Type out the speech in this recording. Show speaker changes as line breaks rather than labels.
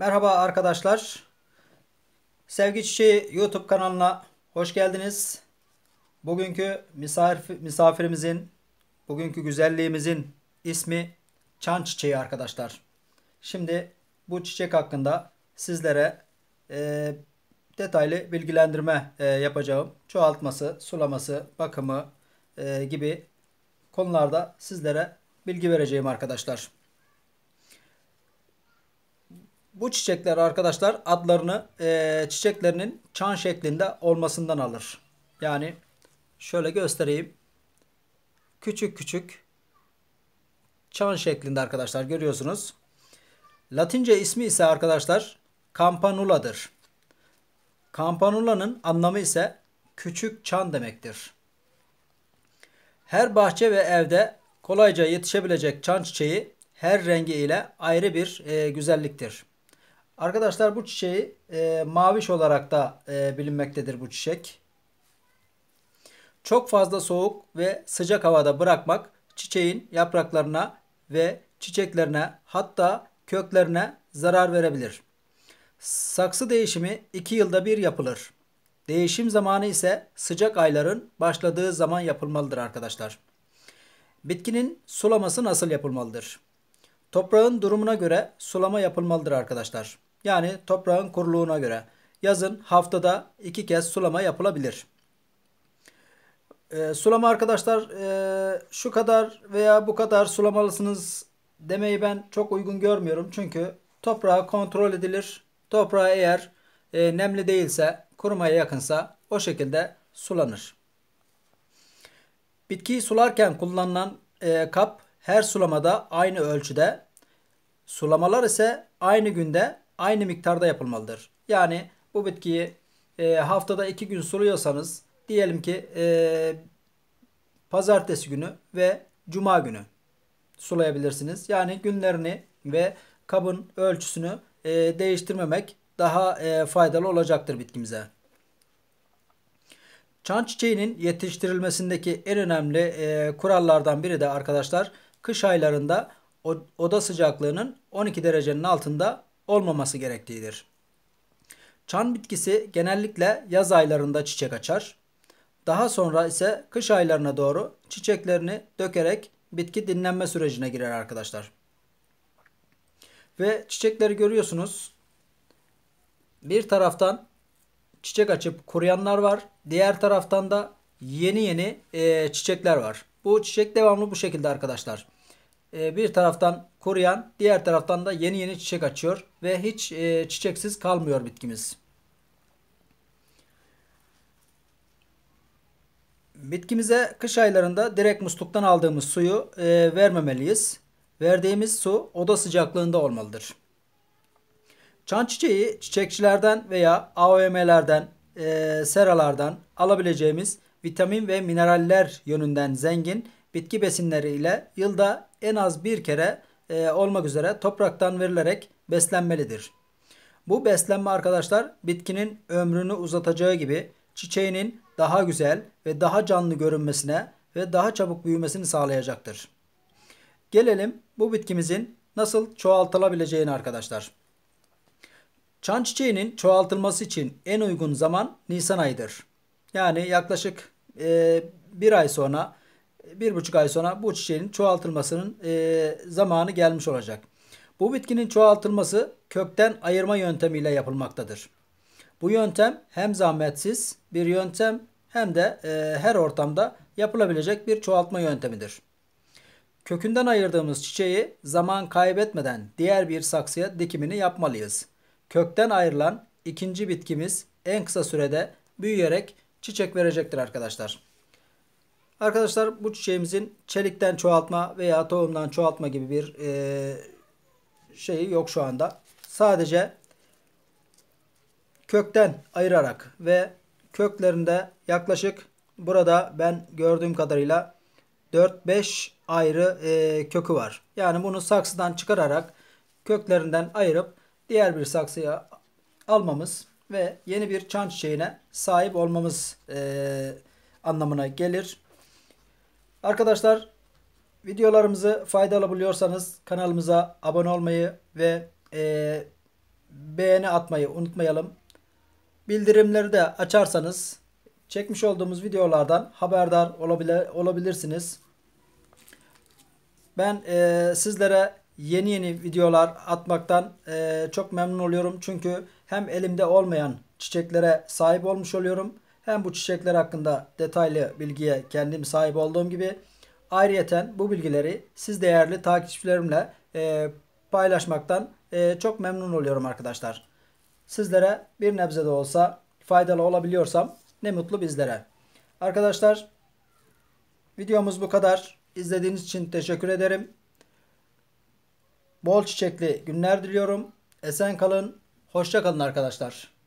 Merhaba arkadaşlar. Sevgi Çiçeği YouTube kanalına hoş geldiniz. Bugünkü misafir, misafirimizin, bugünkü güzelliğimizin ismi çan çiçeği arkadaşlar. Şimdi bu çiçek hakkında sizlere e, detaylı bilgilendirme e, yapacağım. Çoğaltması, sulaması, bakımı e, gibi konularda sizlere bilgi vereceğim arkadaşlar. Bu çiçekler arkadaşlar adlarını e, çiçeklerinin çan şeklinde olmasından alır. Yani şöyle göstereyim. Küçük küçük çan şeklinde arkadaşlar görüyorsunuz. Latince ismi ise arkadaşlar campanula'dır. Campanula'nın anlamı ise küçük çan demektir. Her bahçe ve evde kolayca yetişebilecek çan çiçeği her rengi ile ayrı bir e, güzelliktir. Arkadaşlar bu çiçeği e, maviş olarak da e, bilinmektedir bu çiçek. Çok fazla soğuk ve sıcak havada bırakmak çiçeğin yapraklarına ve çiçeklerine hatta köklerine zarar verebilir. Saksı değişimi 2 yılda bir yapılır. Değişim zamanı ise sıcak ayların başladığı zaman yapılmalıdır arkadaşlar. Bitkinin sulaması nasıl yapılmalıdır? Toprağın durumuna göre sulama yapılmalıdır arkadaşlar yani toprağın kuruluğuna göre. Yazın haftada iki kez sulama yapılabilir. E, sulama arkadaşlar e, şu kadar veya bu kadar sulamalısınız demeyi ben çok uygun görmüyorum. Çünkü toprağı kontrol edilir. Toprağı eğer e, nemli değilse, kurumaya yakınsa o şekilde sulanır. Bitkiyi sularken kullanılan e, kap her sulamada aynı ölçüde, sulamalar ise aynı günde aynı miktarda yapılmalıdır. Yani bu bitkiyi e, haftada iki gün suluyorsanız diyelim ki e, pazartesi günü ve cuma günü sulayabilirsiniz. Yani günlerini ve kabın ölçüsünü e, değiştirmemek daha e, faydalı olacaktır bitkimize. Çan çiçeğinin yetiştirilmesindeki en önemli e, kurallardan biri de arkadaşlar kış aylarında oda sıcaklığının 12 derecenin altında olmaması gerektiğidir. Çan bitkisi genellikle yaz aylarında çiçek açar. Daha sonra ise kış aylarına doğru çiçeklerini dökerek bitki dinlenme sürecine girer arkadaşlar. Ve çiçekleri görüyorsunuz. Bir taraftan çiçek açıp kuruyanlar var. Diğer taraftan da yeni yeni e, çiçekler var. Bu çiçek devamlı bu şekilde arkadaşlar. Ee, bir taraftan koruyan diğer taraftan da yeni yeni çiçek açıyor ve hiç e, çiçeksiz kalmıyor bitkimiz. Bitkimize kış aylarında direkt musluktan aldığımız suyu e, vermemeliyiz. Verdiğimiz su oda sıcaklığında olmalıdır. Çan çiçeği çiçekçilerden veya AVM'lerden, e, seralardan alabileceğimiz vitamin ve mineraller yönünden zengin bitki besinleriyle yılda en az bir kere e, olmak üzere topraktan verilerek beslenmelidir. Bu beslenme arkadaşlar bitkinin ömrünü uzatacağı gibi çiçeğinin daha güzel ve daha canlı görünmesine ve daha çabuk büyümesini sağlayacaktır. Gelelim bu bitkimizin nasıl çoğaltılabileceğini arkadaşlar. Çan çiçeğinin çoğaltılması için en uygun zaman Nisan ayıdır. Yani yaklaşık e, bir ay sonra bir buçuk ay sonra bu çiçeğin çoğaltılmasının e, zamanı gelmiş olacak. Bu bitkinin çoğaltılması kökten ayırma yöntemiyle yapılmaktadır. Bu yöntem hem zahmetsiz bir yöntem hem de e, her ortamda yapılabilecek bir çoğaltma yöntemidir. Kökünden ayırdığımız çiçeği zaman kaybetmeden diğer bir saksıya dikimini yapmalıyız. Kökten ayrılan ikinci bitkimiz en kısa sürede büyüyerek çiçek verecektir arkadaşlar. Arkadaşlar bu çiçeğimizin çelikten çoğaltma veya tohumdan çoğaltma gibi bir e, şeyi yok şu anda. Sadece kökten ayırarak ve köklerinde yaklaşık burada ben gördüğüm kadarıyla 4-5 ayrı e, kökü var. Yani bunu saksıdan çıkararak köklerinden ayırıp diğer bir saksıya almamız ve yeni bir çan çiçeğine sahip olmamız e, anlamına gelir. Arkadaşlar videolarımızı faydalı buluyorsanız kanalımıza abone olmayı ve e, beğeni atmayı unutmayalım. Bildirimleri de açarsanız çekmiş olduğumuz videolardan haberdar olabilir, olabilirsiniz. Ben e, sizlere yeni yeni videolar atmaktan e, çok memnun oluyorum. Çünkü hem elimde olmayan çiçeklere sahip olmuş oluyorum hem bu çiçekler hakkında detaylı bilgiye kendim sahip olduğum gibi ayrıyeten bu bilgileri siz değerli takipçilerimle e, paylaşmaktan e, çok memnun oluyorum arkadaşlar. Sizlere bir nebze de olsa faydalı olabiliyorsam ne mutlu bizlere. Arkadaşlar videomuz bu kadar. İzlediğiniz için teşekkür ederim. Bol çiçekli günler diliyorum. Esen kalın. Hoşça kalın arkadaşlar.